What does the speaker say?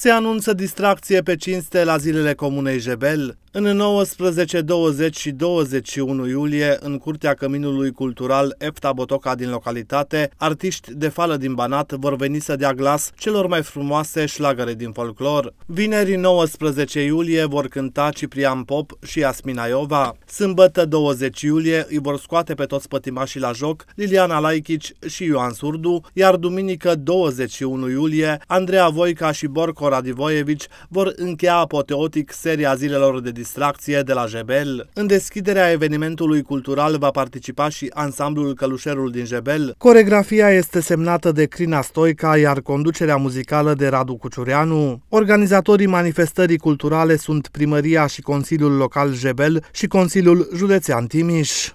Se anunță distracție pe cinste la zilele comunei Jebel. În 19, 20 și 21 iulie, în curtea Căminului Cultural Efta Botoca din localitate, artiști de fală din Banat vor veni să dea glas celor mai frumoase șlagăre din folclor. Vineri 19 iulie vor cânta Ciprian Pop și Asmina Iova. Sâmbătă 20 iulie îi vor scoate pe toți pătimașii la joc Liliana Laichici și Ioan Surdu, iar duminică 21 iulie, Andreea Voica și Borco Radivoievici vor încheia apoteotic seria zilelor de distracție de la Jebel. În deschiderea evenimentului cultural va participa și ansamblul Călușerul din Jebel. Coregrafia este semnată de Crina Stoica, iar conducerea muzicală de Radu Cuciureanu. Organizatorii manifestării culturale sunt primăria și Consiliul Local Jebel și Consiliul Județean Timiș.